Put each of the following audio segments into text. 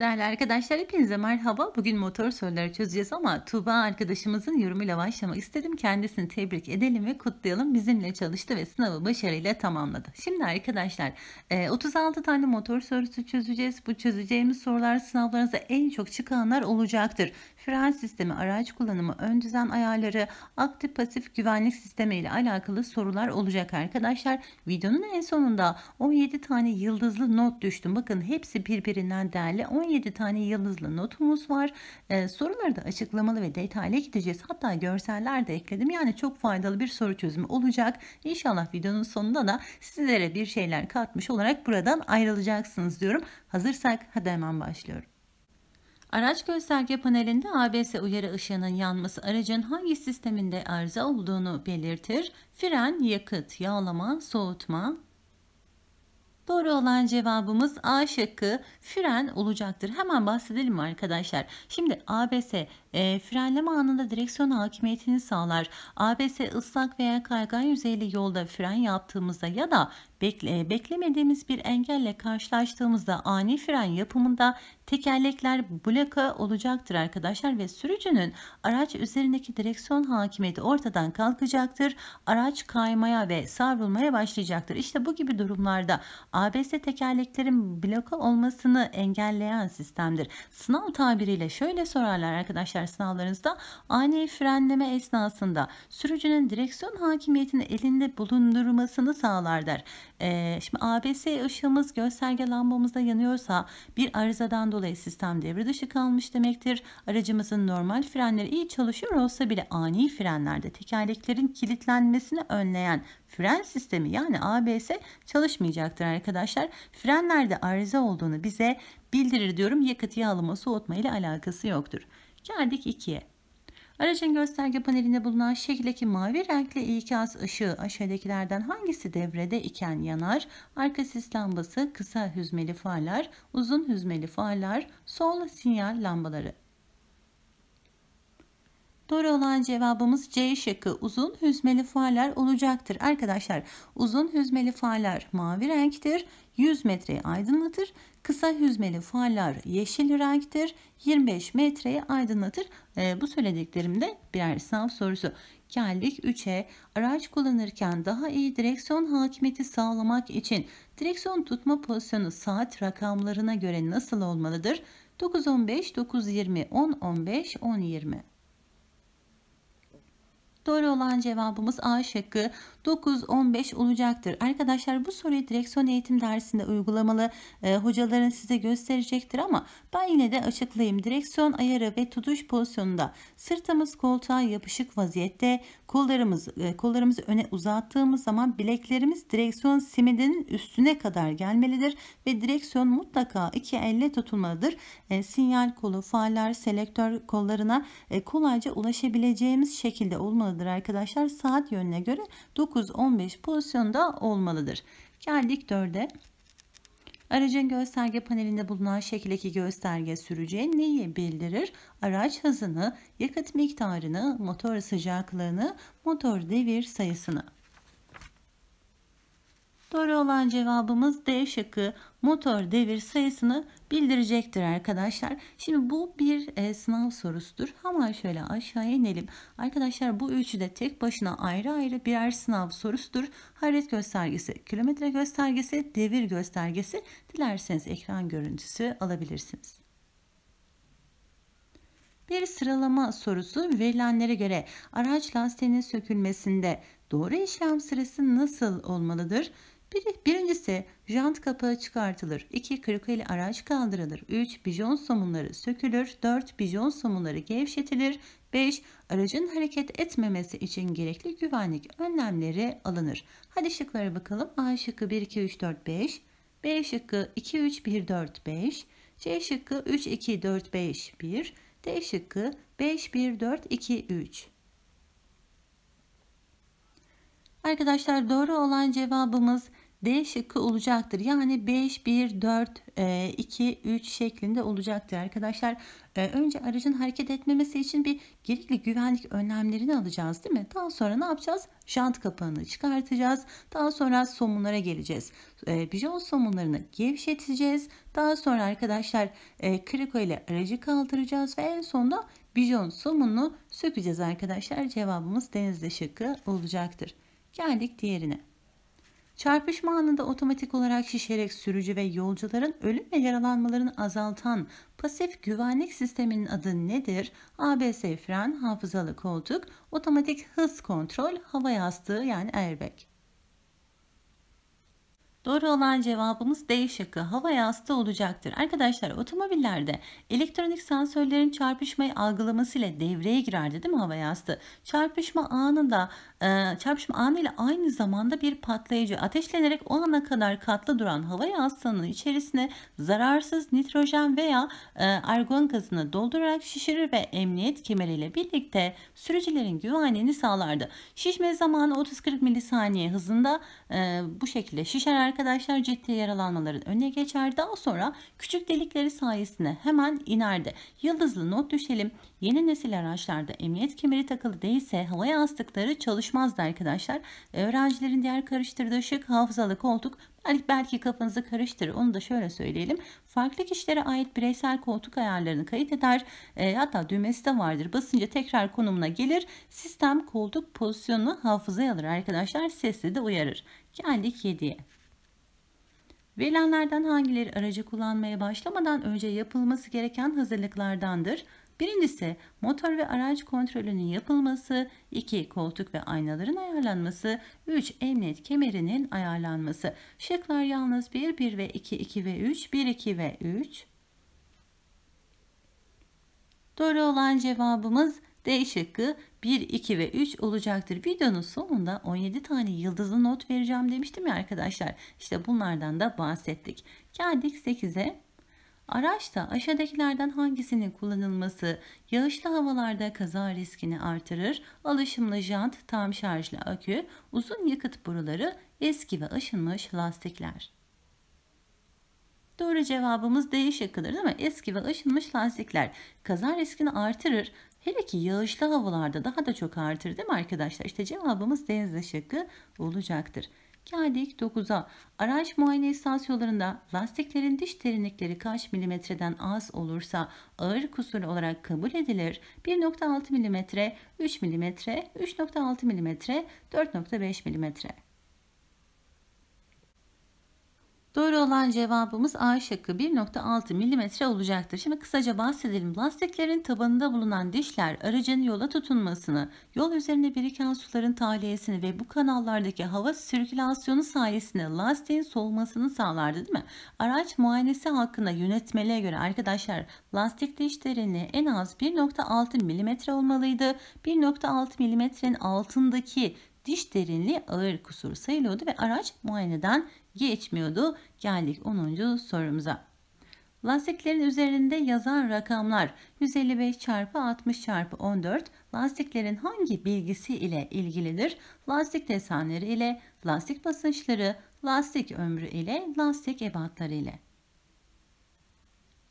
Değerli arkadaşlar hepinize merhaba. Bugün motor soruları çözeceğiz ama Tuğba arkadaşımızın yorumuyla başlamak istedim. Kendisini tebrik edelim ve kutlayalım. Bizimle çalıştı ve sınavı başarıyla tamamladı. Şimdi arkadaşlar 36 e, tane motor sorusu çözeceğiz. Bu çözeceğimiz sorular sınavlarınızda en çok çıkanlar olacaktır fren sistemi, araç kullanımı, ön düzen ayarları, aktif pasif güvenlik sistemi ile alakalı sorular olacak arkadaşlar. Videonun en sonunda 17 tane yıldızlı not düştüm. Bakın hepsi birbirinden değerli. 17 tane yıldızlı notumuz var. Ee, soruları da açıklamalı ve detaylı gideceğiz. Hatta görseller de ekledim. Yani çok faydalı bir soru çözümü olacak. İnşallah videonun sonunda da sizlere bir şeyler katmış olarak buradan ayrılacaksınız diyorum. Hazırsak hadi hemen başlıyorum. Araç gösterge panelinde ABS uyarı ışığının yanması aracın hangi sisteminde arıza olduğunu belirtir. Fren, yakıt, yağlama, soğutma, Doğru olan cevabımız A şıkkı fren olacaktır. Hemen bahsedelim arkadaşlar. Şimdi ABS e, frenleme anında direksiyon hakimiyetini sağlar. ABS ıslak veya kaygan yüzeyli yolda fren yaptığımızda ya da Bekle, e, beklemediğimiz bir engelle karşılaştığımızda ani fren yapımında tekerlekler bloka olacaktır arkadaşlar ve sürücünün araç üzerindeki direksiyon hakimiyeti ortadan kalkacaktır. Araç kaymaya ve savrulmaya başlayacaktır. İşte bu gibi durumlarda ABS tekerleklerin bloka olmasını engelleyen sistemdir. Sınav tabiriyle şöyle sorarlar arkadaşlar sınavlarınızda ani frenleme esnasında sürücünün direksiyon hakimiyetini elinde bulundurmasını sağlar der. Ee, şimdi ABS ışığımız gösterge lambamızda yanıyorsa bir arızadan dolayı sistem devre dışı kalmış demektir. Aracımızın normal frenleri iyi çalışıyor olsa bile ani frenlerde tekerleklerin kilitlenmesini önleyen fren sistemi yani ABS çalışmayacaktır arkadaşlar. Frenlerde arıza olduğunu bize bildirir diyorum. Yakıt yağlama soğutma ile alakası yoktur. Geldik 2'ye. Aracın gösterge panelinde bulunan şekildeki mavi renkli ikaz ışığı aşağıdakilerden hangisi devrede iken yanar? Arka sis lambası, kısa hüzmeli farlar, uzun hüzmeli farlar, sol sinyal lambaları. Doğru olan cevabımız C şıkkı uzun hüzmeli fuarlar olacaktır. Arkadaşlar uzun hüzmeli fuarlar mavi renktir. 100 metreyi aydınlatır. Kısa hüzmeli fuarlar yeşil renktir. 25 metreyi aydınlatır. E, bu söylediklerimde birer sınav sorusu. Geldik 3'e. Araç kullanırken daha iyi direksiyon hakimiyeti sağlamak için direksiyon tutma pozisyonu saat rakamlarına göre nasıl olmalıdır? 9-15, 9-20, 10-15, 10-20. Doğru olan cevabımız A şıkkı. 9-15 olacaktır. Arkadaşlar bu soruyu direksiyon eğitim dersinde uygulamalı e, hocaların size gösterecektir ama ben yine de açıklayayım. Direksiyon ayarı ve tutuş pozisyonunda sırtımız koltuğa yapışık vaziyette kollarımız e, kollarımızı öne uzattığımız zaman bileklerimiz direksiyon simidinin üstüne kadar gelmelidir ve direksiyon mutlaka iki elle tutulmalıdır. E, sinyal kolu, farlar, selektör kollarına e, kolayca ulaşabileceğimiz şekilde olmalıdır arkadaşlar. Saat yönüne göre 9 19 15 pozisyonda olmalıdır. Geldik 4'e. Aracın gösterge panelinde bulunan şekildeki gösterge sürücüye neyi bildirir? Araç hızını, yakıt miktarını, motor sıcaklığını, motor devir sayısını. Doğru olan cevabımız D şıkkı motor devir sayısını bildirecektir arkadaşlar. Şimdi bu bir e, sınav sorusudur. Hemen şöyle aşağıya inelim. Arkadaşlar bu üçü de tek başına ayrı ayrı birer sınav sorusudur. Hayret göstergesi, kilometre göstergesi, devir göstergesi. Dilerseniz ekran görüntüsü alabilirsiniz. Bir sıralama sorusu verilenlere göre araç lastiğinin sökülmesinde doğru işlem sırası nasıl olmalıdır? Bir, birincisi jant kapağı çıkartılır. 2. Krikeli araç kaldırılır. 3. Bijon somunları sökülür. 4. Bijon somunları gevşetilir. 5. Aracın hareket etmemesi için gerekli güvenlik önlemleri alınır. Hadi şıklara bakalım. A şıkkı 1, 2, 3, 4, 5. B şıkkı 2, 3, 1, 4, 5. C şıkkı 3, 2, 4, 5, 1. D şıkkı 5, 1, 4, 2, 3. Arkadaşlar doğru olan cevabımız D şıkkı olacaktır. Yani 5, 1, 4, 2, 3 şeklinde olacaktır arkadaşlar. E, önce aracın hareket etmemesi için bir gerekli güvenlik önlemlerini alacağız değil mi? Daha sonra ne yapacağız? Jant kapağını çıkartacağız. Daha sonra somunlara geleceğiz. E, bijon somunlarını gevşeteceğiz. Daha sonra arkadaşlar e, kriko ile aracı kaldıracağız ve en sonunda bijon somununu sökeceğiz arkadaşlar. Cevabımız denizde şıkkı olacaktır. Geldik diğerine. Çarpışma anında otomatik olarak şişerek sürücü ve yolcuların ölüm ve yaralanmalarını azaltan pasif güvenlik sisteminin adı nedir? ABS fren, hafızalı koltuk, otomatik hız kontrol, hava yastığı yani airbag. Doğru olan cevabımız D şıkkı. Hava yastığı olacaktır. Arkadaşlar otomobillerde elektronik sensörlerin çarpışmayı algılaması ile devreye girerdi değil mi hava yastığı? Çarpışma anında e, çarpışma anı ile aynı zamanda bir patlayıcı ateşlenerek o ana kadar katlı duran hava yastığının içerisine zararsız nitrojen veya e, argon gazını doldurarak şişirir ve emniyet kemeriyle birlikte sürücülerin güvenliğini sağlardı. Şişme zamanı 30-40 milisaniye hızında e, bu şekilde şişer arkadaşlar ciddi yaralanmaların önüne geçer. Daha sonra küçük delikleri sayesinde hemen inerdi. Yıldızlı not düşelim. Yeni nesil araçlarda emniyet kemeri takılı değilse hava yastıkları çalışmazdı arkadaşlar. Öğrencilerin diğer karıştırdığı şık hafızalı koltuk Belki, belki kafanızı karıştırır. Onu da şöyle söyleyelim. Farklı kişilere ait bireysel koltuk ayarlarını kayıt eder. E, hatta düğmesi de vardır. Basınca tekrar konumuna gelir. Sistem koltuk pozisyonunu hafızaya alır arkadaşlar. sesle de uyarır. Geldik 7'ye. Verilenlerden hangileri aracı kullanmaya başlamadan önce yapılması gereken hazırlıklardandır? Birincisi motor ve araç kontrolünün yapılması, 2 koltuk ve aynaların ayarlanması, 3 emniyet kemerinin ayarlanması. Şıklar yalnız 1, 1 ve 2, 2 ve 3, 1, 2 ve 3. Doğru olan cevabımız D şıkkı 1, 2 ve 3 olacaktır. Videonun sonunda 17 tane yıldızlı not vereceğim demiştim ya arkadaşlar. İşte bunlardan da bahsettik. Geldik 8'e. Araçta aşağıdakilerden hangisinin kullanılması yağışlı havalarda kaza riskini artırır? Alışımlı jant, tam şarjlı akü, uzun yakıt boruları, eski ve aşınmış lastikler. Doğru cevabımız D şıkkıdır değil mi? Eski ve aşınmış lastikler kaza riskini artırır. Hele ki yağışlı havalarda daha da çok artır değil mi arkadaşlar? İşte cevabımız deniz şıkkı olacaktır. Geldik 9'a. Araç muayene istasyonlarında lastiklerin diş derinlikleri kaç milimetreden az olursa ağır kusur olarak kabul edilir. 1.6 milimetre, 3 milimetre, 3.6 milimetre, 4.5 milimetre. Doğru olan cevabımız A şıkkı 1.6 mm olacaktır. Şimdi kısaca bahsedelim. Lastiklerin tabanında bulunan dişler aracın yola tutunmasını, yol üzerinde biriken suların tahliyesini ve bu kanallardaki hava sirkülasyonu sayesinde lastiğin soğumasını sağlardı değil mi? Araç muayenesi hakkında yönetmeliğe göre arkadaşlar lastik dişlerini en az 1.6 mm olmalıydı. 1.6 mm'nin altındaki diş derinliği ağır kusur sayılıyordu ve araç muayeneden geçmiyordu. Geldik 10. sorumuza. Lastiklerin üzerinde yazan rakamlar 155 çarpı 60 çarpı 14 lastiklerin hangi bilgisi ile ilgilidir? Lastik desenleri ile, lastik basınçları, lastik ömrü ile, lastik ebatları ile.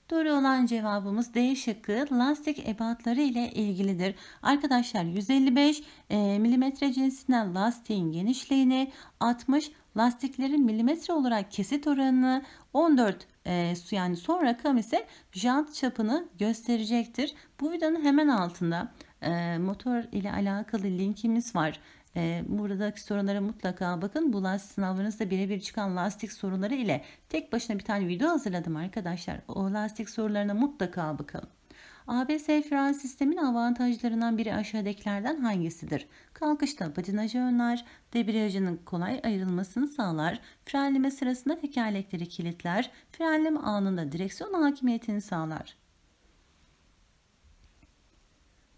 Doğru olan cevabımız D şıkkı lastik ebatları ile ilgilidir. Arkadaşlar 155 e, mm cinsinden lastiğin genişliğini, 60 Lastiklerin milimetre olarak kesit oranını 14 e, yani son rakam ise jant çapını gösterecektir. Bu videonun hemen altında e, motor ile alakalı linkimiz var. E, buradaki sorulara mutlaka bakın. Bu lastik sınavınızda birebir çıkan lastik soruları ile tek başına bir tane video hazırladım arkadaşlar. O lastik sorularına mutlaka bakalım. ABS fren sistemin avantajlarından biri aşağıdakilerden hangisidir? Kalkışta patinajı önler, debriyajının kolay ayrılmasını sağlar, frenleme sırasında tekerlekleri kilitler, frenleme anında direksiyon hakimiyetini sağlar.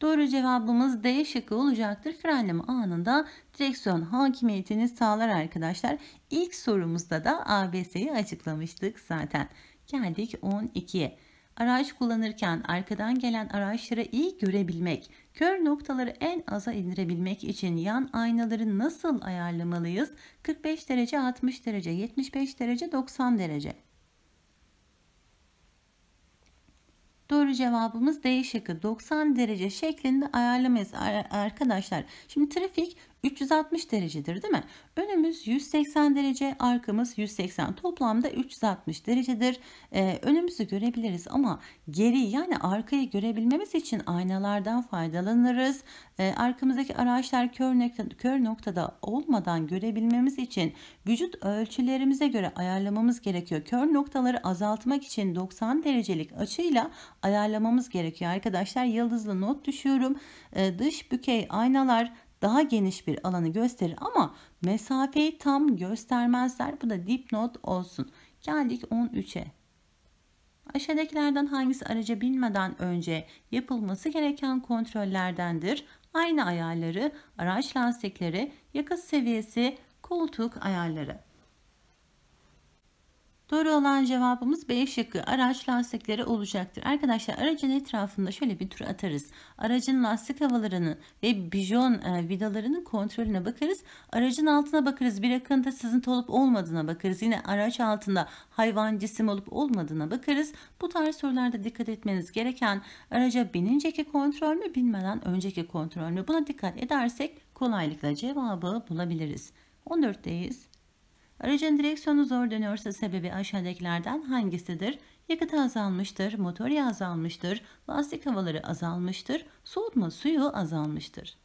Doğru cevabımız D şıkkı olacaktır. Frenleme anında direksiyon hakimiyetini sağlar arkadaşlar. İlk sorumuzda da ABS'yi açıklamıştık zaten. Geldik 12'ye. Araç kullanırken arkadan gelen araçları iyi görebilmek, kör noktaları en aza indirebilmek için yan aynaları nasıl ayarlamalıyız? 45 derece, 60 derece, 75 derece, 90 derece. Doğru cevabımız D şıkkı 90 derece şeklinde ayarlamayız arkadaşlar. Şimdi trafik 360 derecedir değil mi? Önümüz 180 derece, arkamız 180. Toplamda 360 derecedir. Ee, önümüzü görebiliriz ama geri yani arkayı görebilmemiz için aynalardan faydalanırız. Ee, arkamızdaki araçlar kör, nokta, kör noktada olmadan görebilmemiz için vücut ölçülerimize göre ayarlamamız gerekiyor. Kör noktaları azaltmak için 90 derecelik açıyla ayarlamamız gerekiyor. Arkadaşlar yıldızlı not düşüyorum. Ee, dış bükey aynalar daha geniş bir alanı gösterir ama mesafeyi tam göstermezler. Bu da dipnot olsun. Geldik 13'e. Aşağıdakilerden hangisi araca binmeden önce yapılması gereken kontrollerdendir? Aynı ayarları, araç lastikleri, yakıt seviyesi, koltuk ayarları. Doğru olan cevabımız B şıkkı. Araç lastikleri olacaktır. Arkadaşlar aracın etrafında şöyle bir tur atarız. Aracın lastik havalarını ve bijon e, vidalarının kontrolüne bakarız. Aracın altına bakarız. Bir akıntı sızıntı olup olmadığına bakarız. Yine araç altında hayvan cisim olup olmadığına bakarız. Bu tarz sorularda dikkat etmeniz gereken araca bininceki kontrol mü binmeden önceki kontrol mü? Buna dikkat edersek kolaylıkla cevabı bulabiliriz. 14'teyiz. Aracın direksiyonu zor dönüyorsa sebebi aşağıdakilerden hangisidir? Yakıt azalmıştır, motor yağı azalmıştır, lastik havaları azalmıştır, soğutma suyu azalmıştır.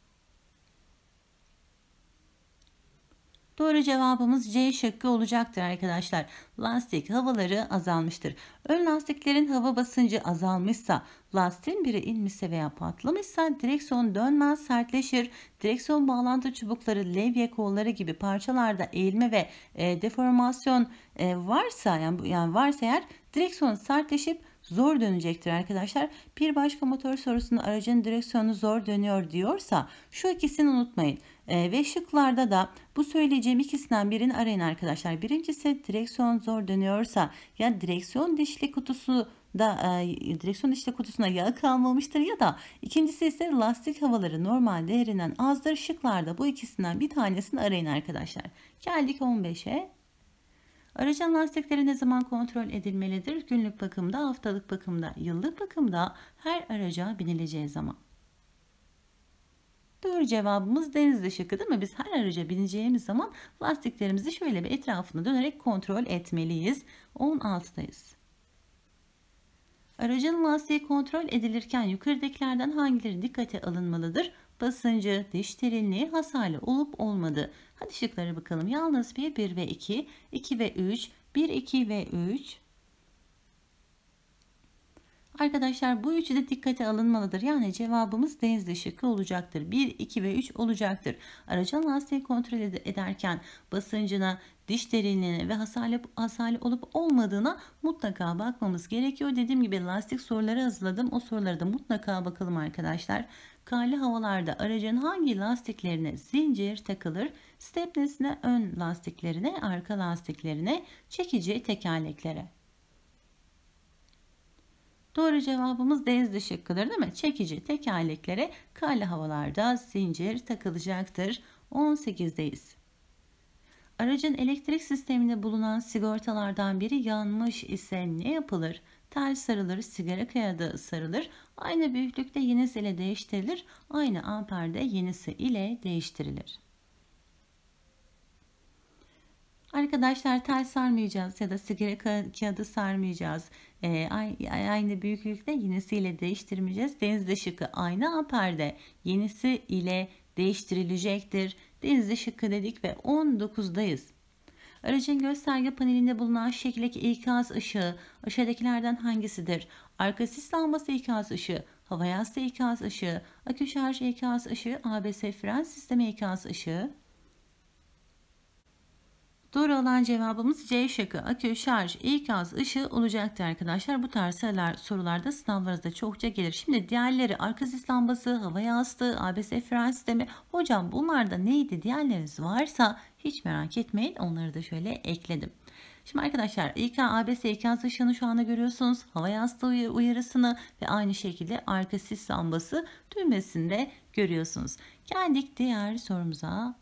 Doğru cevabımız C şıkkı olacaktır arkadaşlar. Lastik havaları azalmıştır. Ön lastiklerin hava basıncı azalmışsa, lastiğin biri inmişse veya patlamışsa direksiyon dönmez, sertleşir. Direksiyon bağlantı çubukları, levye kolları gibi parçalarda eğilme ve e, deformasyon e, varsa yani, yani varsa eğer direksiyon sertleşip zor dönecektir arkadaşlar. Bir başka motor sorusunda aracın direksiyonu zor dönüyor diyorsa şu ikisini unutmayın. E, ve şıklarda da bu söyleyeceğim ikisinden birini arayın arkadaşlar. Birincisi direksiyon zor dönüyorsa ya direksiyon dişli kutusu da e, direksiyon dişli kutusuna yağ kalmamıştır ya da ikincisi ise lastik havaları normal değerinden azdır. Şıklarda bu ikisinden bir tanesini arayın arkadaşlar. Geldik 15'e. Aracın lastikleri ne zaman kontrol edilmelidir? Günlük bakımda, haftalık bakımda, yıllık bakımda her araca binileceği zaman. Doğru cevabımız denizde şıkkı değil mi? Biz her araca bineceğimiz zaman lastiklerimizi şöyle bir etrafında dönerek kontrol etmeliyiz. 16'dayız. Aracın lastiği kontrol edilirken yukarıdakilerden hangileri dikkate alınmalıdır? Basıncı, diş derinliği, hasarlı olup olmadı. Hadi şıklara bakalım. Yalnız 1, 1 ve 2, 2 ve 3, 1, 2 ve 3, Arkadaşlar bu üçü de dikkate alınmalıdır. Yani cevabımız D şıkkı olacaktır. 1, 2 ve 3 olacaktır. Aracın lastiği kontrol ederken basıncına, diş derinliğine ve hasarlı, hasarlı olup olmadığına mutlaka bakmamız gerekiyor. Dediğim gibi lastik soruları hazırladım. O sorulara da mutlaka bakalım arkadaşlar. Karlı havalarda aracın hangi lastiklerine zincir takılır? Stepnesine ön lastiklerine, arka lastiklerine, çekici tekerleklere. Doğru cevabımız deniz şıkkıdır değil mi? Çekici tekerleklere karlı havalarda zincir takılacaktır. 18'deyiz. Aracın elektrik sisteminde bulunan sigortalardan biri yanmış ise ne yapılır? Tel sarılır, sigara kağıdı sarılır. Aynı büyüklükte yenisi ile değiştirilir. Aynı amperde yenisi ile değiştirilir. Arkadaşlar tel sarmayacağız ya da sigara ka kağıdı sarmayacağız e, aynı büyüklükte yenisiyle değiştirmeyeceğiz. Denizde şıkı aynı aperde yenisi ile değiştirilecektir. Denizde şıkı dedik ve 19'dayız. Aracın gösterge panelinde bulunan şekildeki ikaz ışığı aşağıdakilerden hangisidir? Arka sis lambası ikaz ışığı, hava yastığı ikaz ışığı, akü şarj ikaz ışığı, ABS fren sistemi ikaz ışığı. Doğru olan cevabımız C şıkkı. Akü, şarj, ikaz, ışığı olacaktı arkadaşlar. Bu tarz sorularda sınavlarınızda çokça gelir. Şimdi diğerleri arka sis lambası, hava yastığı, ABS fren sistemi. Hocam bunlarda neydi diğerleriniz varsa hiç merak etmeyin. Onları da şöyle ekledim. Şimdi arkadaşlar ilk ABS ikaz ışığını şu anda görüyorsunuz. Hava yastığı uyarısını ve aynı şekilde arka sis lambası düğmesinde görüyorsunuz. Geldik diğer sorumuza.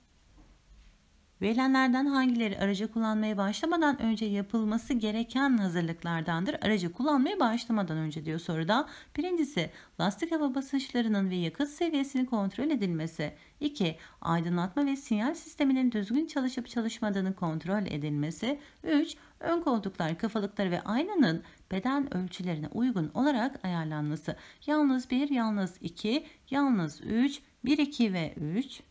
Verilenlerden hangileri aracı kullanmaya başlamadan önce yapılması gereken hazırlıklardandır? Aracı kullanmaya başlamadan önce diyor soruda. Birincisi lastik hava basınçlarının ve yakıt seviyesini kontrol edilmesi. 2. Aydınlatma ve sinyal sisteminin düzgün çalışıp çalışmadığını kontrol edilmesi. 3. Ön koltuklar, kafalıklar ve aynanın beden ölçülerine uygun olarak ayarlanması. Yalnız 1, yalnız 2, yalnız 3, 1, 2 ve 3.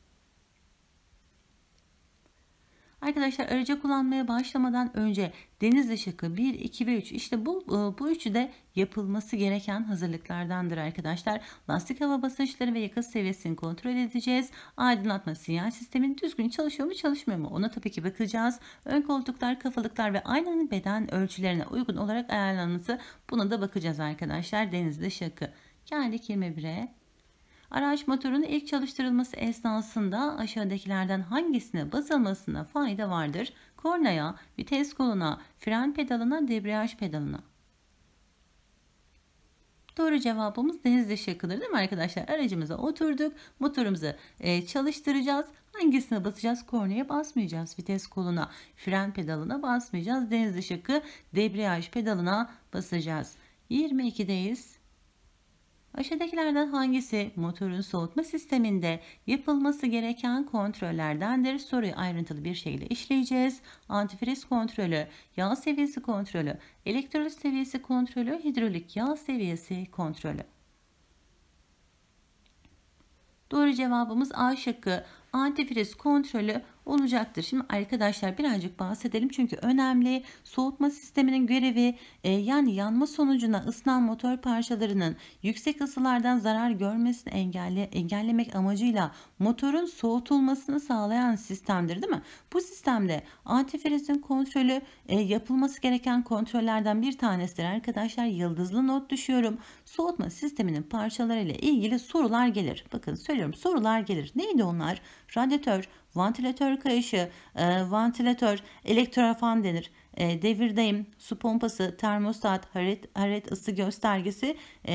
Arkadaşlar araca kullanmaya başlamadan önce deniz ışıkı 1, 2 ve 3 işte bu, e, bu üçü de yapılması gereken hazırlıklardandır arkadaşlar. Lastik hava basınçları ve yakıt seviyesini kontrol edeceğiz. Aydınlatma sinyal sistemin düzgün çalışıyor mu çalışmıyor mu ona tabii ki bakacağız. Ön koltuklar, kafalıklar ve aynanın beden ölçülerine uygun olarak ayarlanması buna da bakacağız arkadaşlar. Deniz ışıkı geldik 21'e. Araç motorunun ilk çalıştırılması esnasında aşağıdakilerden hangisine basılmasına fayda vardır? Kornaya, vites koluna, fren pedalına, debriyaj pedalına. Doğru cevabımız deniz dışı değil mi arkadaşlar? Aracımıza oturduk. Motorumuzu e, çalıştıracağız. Hangisine basacağız? Kornaya basmayacağız. Vites koluna, fren pedalına basmayacağız. Deniz dışı debriyaj pedalına basacağız. 22'deyiz. Aşağıdakilerden hangisi motorun soğutma sisteminde yapılması gereken kontrollerdendir? Soruyu ayrıntılı bir şekilde işleyeceğiz. Antifriz kontrolü, yağ seviyesi kontrolü, elektrolit seviyesi kontrolü, hidrolik yağ seviyesi kontrolü. Doğru cevabımız A şıkkı antifriz kontrolü olacaktır. Şimdi arkadaşlar birazcık bahsedelim çünkü önemli soğutma sisteminin görevi e, yani yanma sonucuna ısınan motor parçalarının yüksek ısılardan zarar görmesini engelle, engellemek amacıyla motorun soğutulmasını sağlayan sistemdir değil mi? Bu sistemde antifrizin kontrolü e, yapılması gereken kontrollerden bir tanesidir arkadaşlar. Yıldızlı not düşüyorum. Soğutma sisteminin parçalarıyla ilgili sorular gelir. Bakın söylüyorum sorular gelir. Neydi onlar? radyatör, vantilatör kayışı, e, vantilatör, elektrofan denir. E, devirdeyim, su pompası, termostat, haret, haret ısı göstergesi e,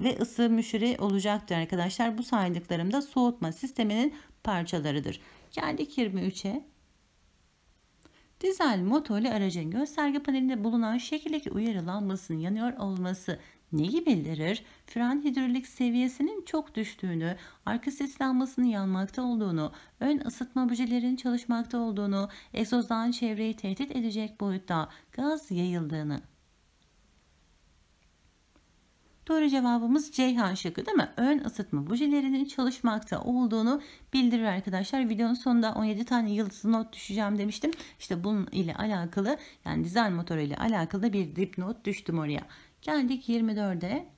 ve ısı müşiri olacaktır arkadaşlar. Bu saydıklarım da soğutma sisteminin parçalarıdır. Geldik 23'e. Dizel motorlu aracın gösterge panelinde bulunan şekildeki uyarı lambasının yanıyor olması neyi bildirir? Fren hidrolik seviyesinin çok düştüğünü, arka sis lambasının yanmakta olduğunu, ön ısıtma büjelerinin çalışmakta olduğunu, egzozdan çevreyi tehdit edecek boyutta gaz yayıldığını Doğru cevabımız Ceyhan şıkkı değil mi? Ön ısıtma bujilerinin çalışmakta olduğunu bildirir arkadaşlar. Videonun sonunda 17 tane yıldızlı not düşeceğim demiştim. İşte bunun ile alakalı yani dizel motoru ile alakalı bir dipnot düştüm oraya. Geldik 24'e.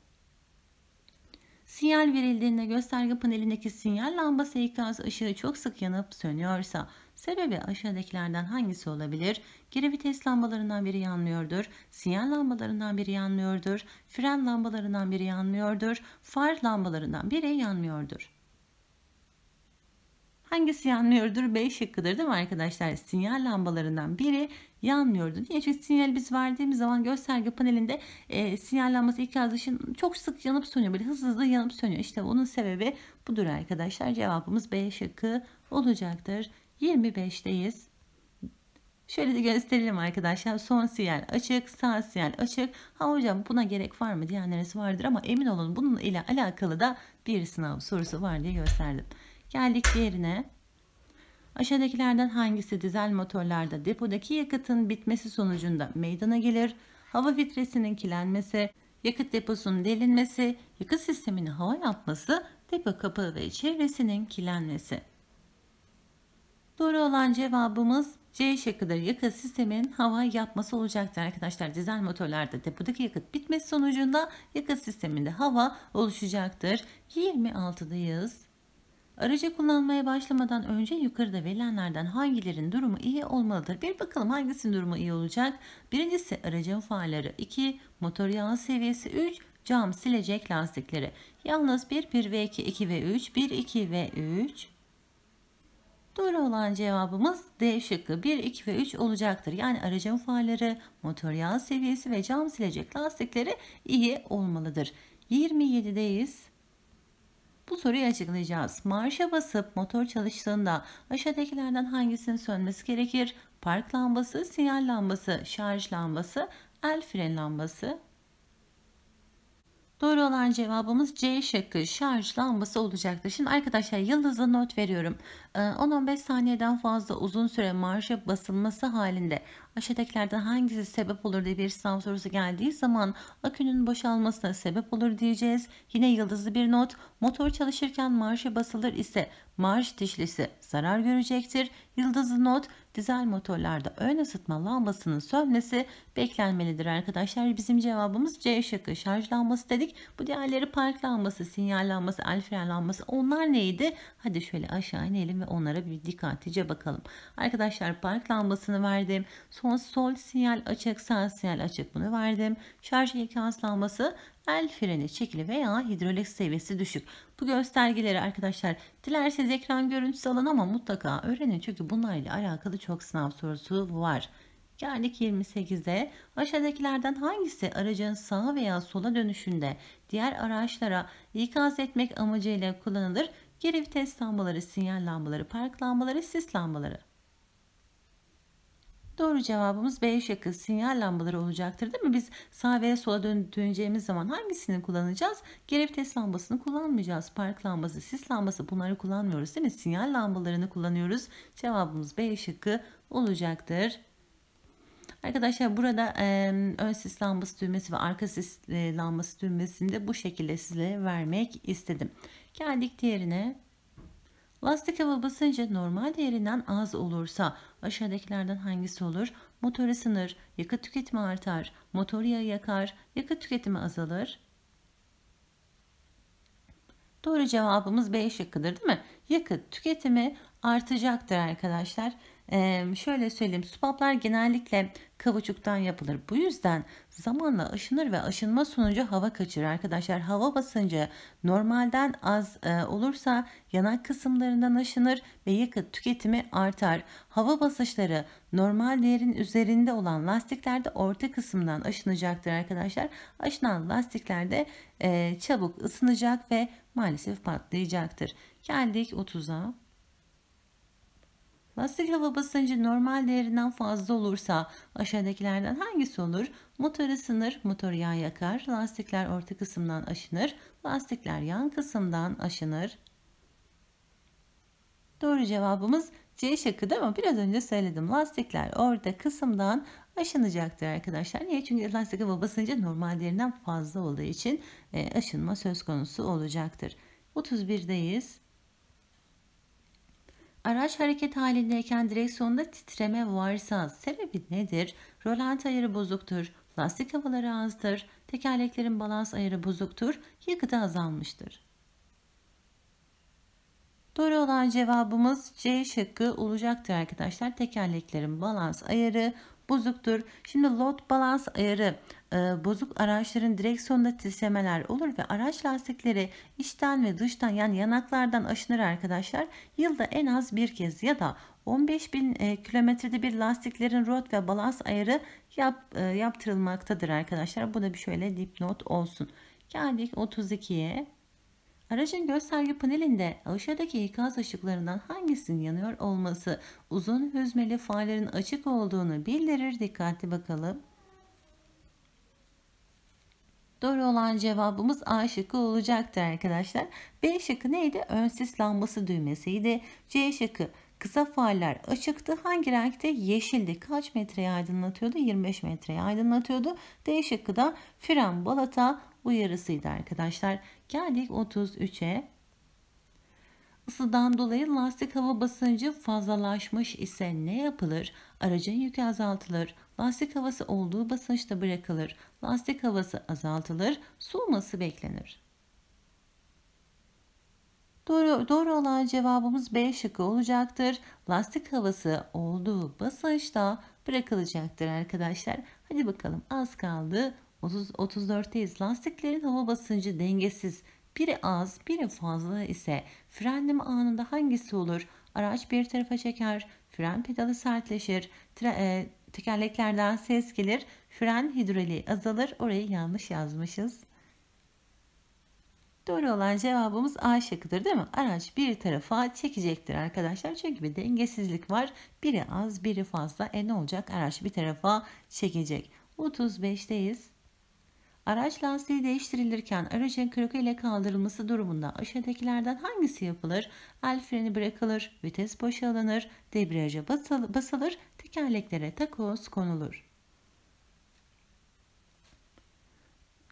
Sinyal verildiğinde gösterge panelindeki sinyal lambası ikaz ışığı çok sık yanıp sönüyorsa Sebebi aşağıdakilerden hangisi olabilir? Geri vites lambalarından biri yanmıyordur. Sinyal lambalarından biri yanmıyordur. Fren lambalarından biri yanmıyordur. Far lambalarından biri yanmıyordur. Hangisi yanmıyordur? B şıkkıdır değil mi arkadaşlar? Sinyal lambalarından biri yanmıyordur. Niye? Çünkü sinyal biz verdiğimiz zaman gösterge panelinde e, sinyal lambası ilk yazışın çok sık yanıp sönüyor. Böyle hızlı hızlı yanıp sönüyor. İşte onun sebebi budur arkadaşlar. Cevabımız B şıkkı olacaktır. 25'teyiz. Şöyle de gösterelim arkadaşlar. Son sinyal açık, sağ sinyal açık. Ha hocam buna gerek var mı diyenleriniz vardır ama emin olun bunun ile alakalı da bir sınav sorusu var diye gösterdim. Geldik diğerine. Aşağıdakilerden hangisi dizel motorlarda depodaki yakıtın bitmesi sonucunda meydana gelir? Hava filtresinin kilenmesi, yakıt deposunun delinmesi, yakıt sisteminin hava yapması, depo kapağı ve çevresinin kilenmesi. Doğru olan cevabımız C şıkkıdır. Yakıt sisteminin hava yapması olacaktır arkadaşlar. Dizel motorlarda depodaki yakıt bitmesi sonucunda yakıt sisteminde hava oluşacaktır. 26'dayız. Aracı kullanmaya başlamadan önce yukarıda verilenlerden hangilerin durumu iyi olmalıdır? Bir bakalım hangisinin durumu iyi olacak? Birincisi aracın farları 2, motor yağı seviyesi 3, cam silecek lastikleri. Yalnız 1, 1 ve 2, 2 ve 3, 1, 2 ve 3, Doğru olan cevabımız D şıkkı 1, 2 ve 3 olacaktır. Yani aracın farları, motor yağ seviyesi ve cam silecek lastikleri iyi olmalıdır. 27'deyiz. Bu soruyu açıklayacağız. Marşa basıp motor çalıştığında aşağıdakilerden hangisinin sönmesi gerekir? Park lambası, sinyal lambası, şarj lambası, el fren lambası. Doğru olan cevabımız C şıkkı şarj lambası olacaktır. Şimdi arkadaşlar yıldızlı not veriyorum. 10-15 ee, saniyeden fazla uzun süre marşa basılması halinde aşağıdakilerden hangisi sebep olur diye bir sınav sorusu geldiği zaman akünün boşalmasına sebep olur diyeceğiz. Yine yıldızlı bir not motor çalışırken marşa basılır ise marş dişlisi zarar görecektir. Yıldızlı not dizel motorlarda ön ısıtma lambasının sönmesi beklenmelidir arkadaşlar. Bizim cevabımız C şıkkı şarj lambası dedik. Bu diğerleri park lambası, sinyal lambası, el fren lambası onlar neydi? Hadi şöyle aşağı inelim ve onlara bir dikkatlice bakalım. Arkadaşlar park lambasını verdim. Son sol sinyal açık, sağ sinyal açık bunu verdim. Şarj ikaz lambası el freni çekili veya hidrolik seviyesi düşük. Bu göstergeleri arkadaşlar dilerseniz ekran görüntüsü alın ama mutlaka öğrenin. Çünkü bunlarla alakalı çok sınav sorusu var. Geldik 28'de aşağıdakilerden hangisi aracın sağa veya sola dönüşünde diğer araçlara ikaz etmek amacıyla kullanılır Geri vites lambaları, sinyal lambaları, park lambaları, sis lambaları. Doğru cevabımız B şıkkı sinyal lambaları olacaktır değil mi? Biz sağa ve sola döneceğimiz zaman hangisini kullanacağız? Geri vites lambasını kullanmayacağız. Park lambası, sis lambası bunları kullanmıyoruz değil mi? Sinyal lambalarını kullanıyoruz. Cevabımız B şıkkı olacaktır. Arkadaşlar burada e, ön sis lambası düğmesi ve arka sis e, lambası düğmesini de bu şekilde size vermek istedim. Geldik diğerine. Lastik hava basıncı normal değerinden az olursa aşağıdakilerden hangisi olur? Motor ısınır, yakıt tüketimi artar, motor yağı yakar, yakıt tüketimi azalır. Doğru cevabımız B şıkkıdır değil mi? Yakıt tüketimi artacaktır arkadaşlar. Ee, şöyle söyleyeyim supaplar genellikle kavuçuktan yapılır. Bu yüzden zamanla aşınır ve aşınma sonucu hava kaçırır arkadaşlar. Hava basıncı normalden az e, olursa yanak kısımlarından aşınır ve yakıt tüketimi artar. Hava basınçları normal değerin üzerinde olan lastiklerde orta kısımdan aşınacaktır arkadaşlar. Aşınan lastiklerde e, çabuk ısınacak ve maalesef patlayacaktır. Geldik 30'a. Lastik hava basıncı normal değerinden fazla olursa aşağıdakilerden hangisi olur? Motor ısınır, motor yağ yakar, lastikler orta kısımdan aşınır, lastikler yan kısımdan aşınır. Doğru cevabımız C şıkkı değil mi? Biraz önce söyledim. Lastikler orta kısımdan aşınacaktır arkadaşlar. Niye? Çünkü lastik hava basıncı normal değerinden fazla olduğu için e, aşınma söz konusu olacaktır. 31'deyiz. Araç hareket halindeyken direksiyonda titreme varsa sebebi nedir? Rolant ayarı bozuktur, lastik havaları azdır, tekerleklerin balans ayarı bozuktur, yakıtı azalmıştır. Doğru olan cevabımız C şıkkı olacaktır arkadaşlar. Tekerleklerin balans ayarı bozuktur. Şimdi load balans ayarı e, bozuk araçların direksiyonda titremeler olur ve araç lastikleri içten ve dıştan yani yanaklardan aşınır arkadaşlar. Yılda en az bir kez ya da 15 bin e, kilometrede bir lastiklerin rot ve balans ayarı yap, e, yaptırılmaktadır arkadaşlar. Bu da bir şöyle dipnot olsun. Geldik 32'ye. Aracın gösterge panelinde aşağıdaki ikaz ışıklarından hangisinin yanıyor olması uzun hüzmeli farların açık olduğunu bildirir. Dikkatli bakalım. Doğru olan cevabımız A şıkkı olacaktır arkadaşlar. B şıkkı neydi? Ön lambası düğmesiydi. C şıkkı kısa farlar açıktı. Hangi renkte? Yeşildi. Kaç metreye aydınlatıyordu? 25 metreye aydınlatıyordu. D şıkkı da fren balata uyarısıydı arkadaşlar. Geldik 33'e. Isıdan dolayı lastik hava basıncı fazlalaşmış ise ne yapılır? Aracın yükü azaltılır. Lastik havası olduğu basınçta bırakılır. Lastik havası azaltılır. Soğuması beklenir. Doğru, doğru olan cevabımız B şıkkı olacaktır. Lastik havası olduğu basınçta bırakılacaktır arkadaşlar. Hadi bakalım az kaldı. 30, 34'teyiz. Lastiklerin hava basıncı dengesiz. Biri az, biri fazla ise frenleme anında hangisi olur? Araç bir tarafa çeker, fren pedalı sertleşir, tre, e, tekerleklerden ses gelir, fren hidroliği azalır. Orayı yanlış yazmışız. Doğru olan cevabımız A şıkkıdır değil mi? Araç bir tarafa çekecektir arkadaşlar. Çünkü bir dengesizlik var. Biri az, biri fazla. E ne olacak? Araç bir tarafa çekecek. 35'teyiz. Araç lastiği değiştirilirken aracın kroko ile kaldırılması durumunda aşağıdakilerden hangisi yapılır? El freni bırakılır, vites boşalınır, debriyaja basılır, tekerleklere takoz konulur.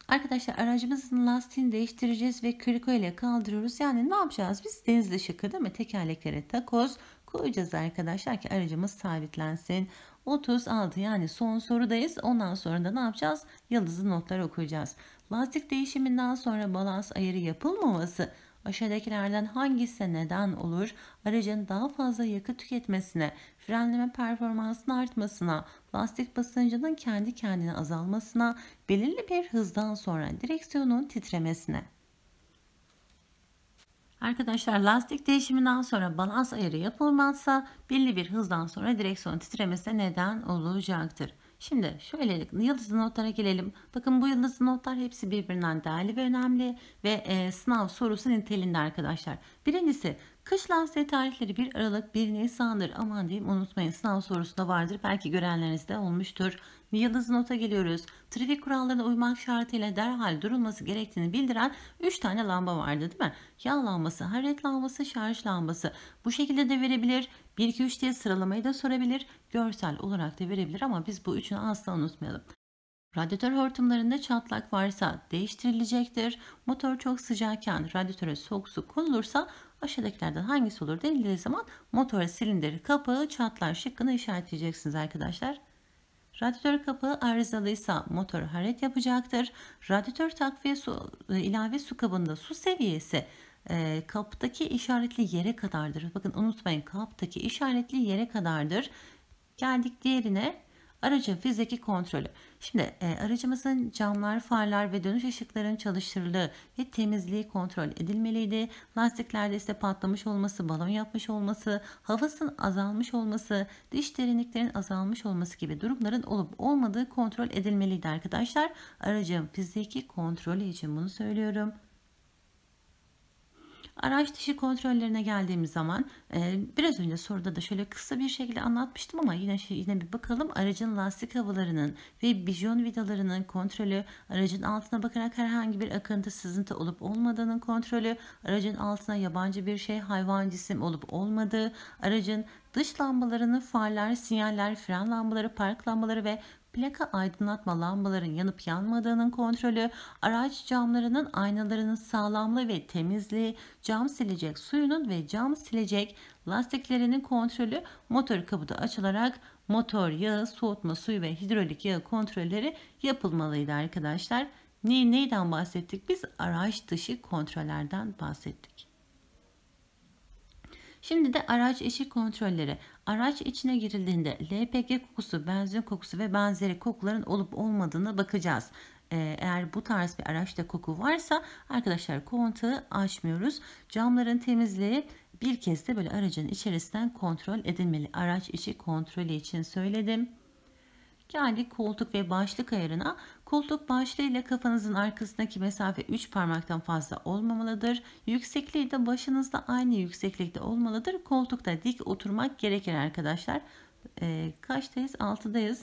Arkadaşlar aracımızın lastiğini değiştireceğiz ve kriko ile kaldırıyoruz. Yani ne yapacağız? Biz deniz ışıkı değil mi? Tekerleklere takoz koyacağız arkadaşlar ki aracımız sabitlensin. 36 yani son sorudayız. Ondan sonra da ne yapacağız? Yıldızlı notlar okuyacağız. Lastik değişiminden sonra balans ayarı yapılmaması aşağıdakilerden hangisi neden olur? Aracın daha fazla yakıt tüketmesine, frenleme performansının artmasına, lastik basıncının kendi kendine azalmasına, belirli bir hızdan sonra direksiyonun titremesine. Arkadaşlar lastik değişiminden sonra balans ayarı yapılmazsa belli bir hızdan sonra direksiyon titremesine neden olacaktır. Şimdi şöyle yıldızlı notlara gelelim. Bakın bu yıldızlı notlar hepsi birbirinden değerli ve önemli ve e, sınav sorusu niteliğinde arkadaşlar. Birincisi Kış lanseri tarihleri 1 Aralık 1 Nisan'dır. Aman diyeyim unutmayın sınav sorusunda vardır. Belki görenlerinizde olmuştur. Yıldız nota geliyoruz. Trafik kurallarına uymak şartıyla derhal durulması gerektiğini bildiren 3 tane lamba vardı değil mi? Yağ lambası, haret lambası, şarj lambası. Bu şekilde de verebilir. 1, 2, 3 diye sıralamayı da sorabilir. Görsel olarak da verebilir ama biz bu üçünü asla unutmayalım. Radyatör hortumlarında çatlak varsa değiştirilecektir. Motor çok sıcakken radyatöre soğuk su konulursa Aşağıdakilerden hangisi olur denildiği zaman motor silindiri kapağı çatlar şıkkını işaretleyeceksiniz arkadaşlar. Radyatör kapağı arızalıysa motor hareket yapacaktır. Radyatör takviye su, e, ilave su kabında su seviyesi e, kaptaki işaretli yere kadardır. Bakın unutmayın kaptaki işaretli yere kadardır. Geldik diğerine Aracın fiziki kontrolü. Şimdi e, aracımızın camlar, farlar ve dönüş ışıkların çalıştırılığı ve temizliği kontrol edilmeliydi. Lastiklerde ise patlamış olması, balon yapmış olması, havasın azalmış olması, dış derinliklerin azalmış olması gibi durumların olup olmadığı kontrol edilmeliydi arkadaşlar. Aracın fiziki kontrolü için bunu söylüyorum. Araç dışı kontrollerine geldiğimiz zaman e, biraz önce soruda da şöyle kısa bir şekilde anlatmıştım ama yine şey, yine bir bakalım aracın lastik havalarının ve bijon vidalarının kontrolü, aracın altına bakarak herhangi bir akıntı sızıntı olup olmadığının kontrolü, aracın altına yabancı bir şey hayvan cisim olup olmadığı, aracın dış lambalarının farlar, sinyaller, fren lambaları, park lambaları ve plaka aydınlatma lambaların yanıp yanmadığının kontrolü, araç camlarının aynalarının sağlamlığı ve temizliği, cam silecek suyunun ve cam silecek lastiklerinin kontrolü motor kapıda açılarak motor yağı, soğutma suyu ve hidrolik yağı kontrolleri yapılmalıydı arkadaşlar. Ne, neyden bahsettik? Biz araç dışı kontrollerden bahsettik. Şimdi de araç içi kontrolleri. Araç içine girildiğinde LPG kokusu, benzin kokusu ve benzeri kokuların olup olmadığına bakacağız. Ee, eğer bu tarz bir araçta koku varsa arkadaşlar kontağı açmıyoruz. Camların temizliği bir kez de böyle aracın içerisinden kontrol edilmeli. Araç içi kontrolü için söyledim. Geldik koltuk ve başlık ayarına. Koltuk başlığıyla kafanızın arkasındaki mesafe 3 parmaktan fazla olmamalıdır. Yüksekliği de başınızda aynı yükseklikte olmalıdır. Koltukta dik oturmak gerekir arkadaşlar. E, kaçtayız? 6'dayız.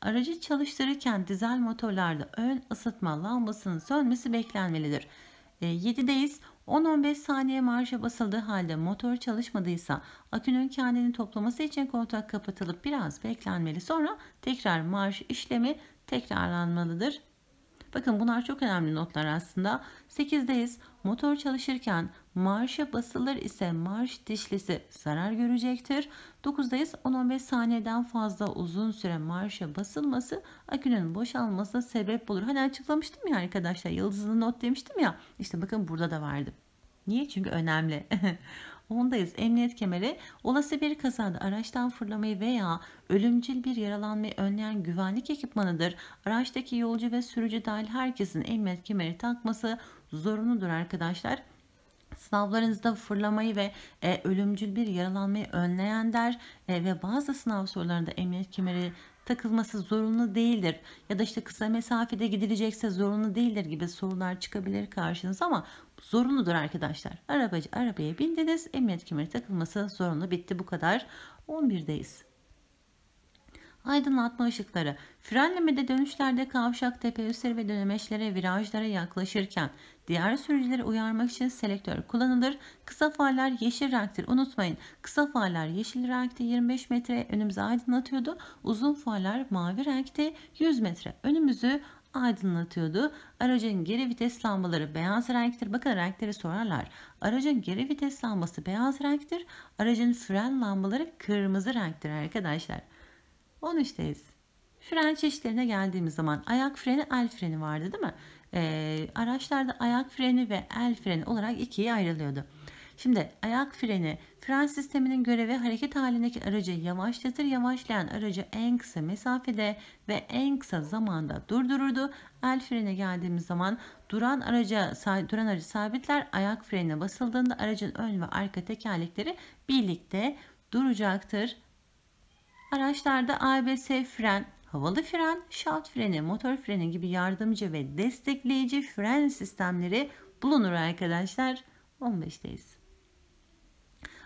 Aracı çalıştırırken dizel motorlarda ön ısıtma lambasının sönmesi beklenmelidir. E, 7'deyiz. 10-15 saniye marşa basıldığı halde motor çalışmadıysa akünün kendini toplaması için kontak kapatılıp biraz beklenmeli. Sonra tekrar marş işlemi tekrarlanmalıdır. Bakın bunlar çok önemli notlar aslında. 8'deyiz. Motor çalışırken marşa basılır ise marş dişlisi zarar görecektir. 9'dayız. 10-15 saniyeden fazla uzun süre marşa basılması akünün boşalmasına sebep olur. Hani açıklamıştım ya arkadaşlar yıldızlı not demiştim ya. İşte bakın burada da vardı. Niye? Çünkü önemli. ondayız. Emniyet kemeri olası bir kazada araçtan fırlamayı veya ölümcül bir yaralanmayı önleyen güvenlik ekipmanıdır. Araçtaki yolcu ve sürücü dahil herkesin emniyet kemeri takması zorunludur arkadaşlar. Sınavlarınızda fırlamayı ve e, ölümcül bir yaralanmayı önleyen der e, ve bazı sınav sorularında emniyet kemeri takılması zorunlu değildir ya da işte kısa mesafede gidilecekse zorunlu değildir gibi sorular çıkabilir karşınıza ama zorunludur arkadaşlar. Arabacı arabaya bindiniz emniyet kemeri takılması zorunlu bitti bu kadar. 11'deyiz aydınlatma ışıkları. Frenlemede dönüşlerde kavşak, tepe üstleri ve dönemeçlere, virajlara yaklaşırken diğer sürücüleri uyarmak için selektör kullanılır. Kısa farlar yeşil renktir. Unutmayın kısa farlar yeşil renkte 25 metre önümüzü aydınlatıyordu. Uzun farlar mavi renkte 100 metre önümüzü aydınlatıyordu. Aracın geri vites lambaları beyaz renktir. Bakın renkleri sorarlar. Aracın geri vites lambası beyaz renktir. Aracın fren lambaları kırmızı renktir arkadaşlar. 13'teyiz. Fren çeşitlerine geldiğimiz zaman ayak freni, el freni vardı değil mi? Ee, araçlarda ayak freni ve el freni olarak ikiye ayrılıyordu. Şimdi ayak freni fren sisteminin görevi hareket halindeki aracı yavaşlatır yavaşlayan aracı en kısa mesafede ve en kısa zamanda durdururdu. El frene geldiğimiz zaman duran araca duran aracı sabitler ayak frenine basıldığında aracın ön ve arka tekerlekleri birlikte duracaktır. Araçlarda ABS fren, havalı fren, şalt freni, motor freni gibi yardımcı ve destekleyici fren sistemleri bulunur arkadaşlar. 15'teyiz.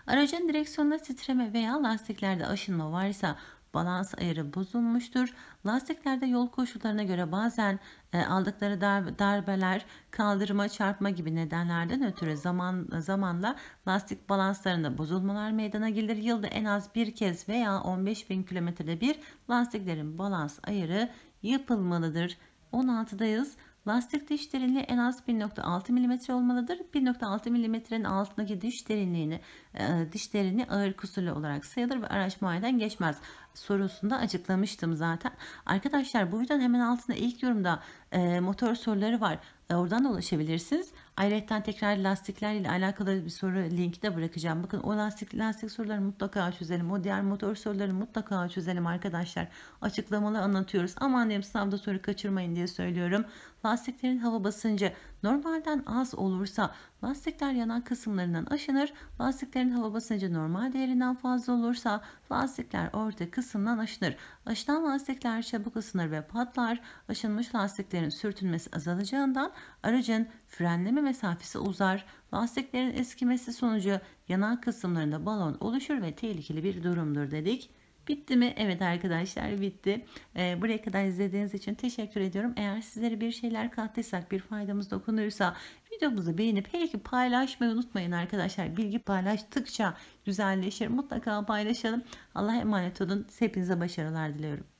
Aracın direksiyonda titreme veya lastiklerde aşınma varsa balans ayarı bozulmuştur. Lastiklerde yol koşullarına göre bazen e, aldıkları darbe, darbeler, kaldırma, çarpma gibi nedenlerden ötürü zaman zamanla lastik balanslarında bozulmalar meydana gelir. Yılda en az bir kez veya 15 bin kilometrede bir lastiklerin balans ayarı yapılmalıdır. 16'dayız. Lastik diş derinliği en az 1.6 mm olmalıdır. 1.6 mm'nin altındaki diş derinliğini e, diş derinliği ağır kusurlu olarak sayılır ve araç muayeden geçmez sorusunda açıklamıştım zaten. Arkadaşlar bu videonun hemen altında ilk yorumda e, motor soruları var. E, oradan da ulaşabilirsiniz. Ayrıca tekrar lastikler ile alakalı bir soru linki de bırakacağım. Bakın o lastik lastik soruları mutlaka çözelim. O diğer motor sorularını mutlaka çözelim arkadaşlar. Açıklamalı anlatıyoruz. Aman diyeyim sınavda soru kaçırmayın diye söylüyorum. Lastiklerin hava basıncı normalden az olursa lastikler yanan kısımlarından aşınır. Lastiklerin hava basıncı normal değerinden fazla olursa lastikler orta kısımdan aşınır. Aşınan lastikler çabuk ısınır ve patlar. Aşınmış lastiklerin sürtünmesi azalacağından aracın frenleme mesafesi uzar. Lastiklerin eskimesi sonucu yanan kısımlarında balon oluşur ve tehlikeli bir durumdur dedik. Bitti mi? Evet arkadaşlar bitti. Ee, buraya kadar izlediğiniz için teşekkür ediyorum. Eğer sizlere bir şeyler kattıysak, bir faydamız dokunursa videomuzu beğenip hele paylaşmayı unutmayın arkadaşlar. Bilgi paylaştıkça güzelleşir. Mutlaka paylaşalım. Allah'a emanet olun. Hepinize başarılar diliyorum.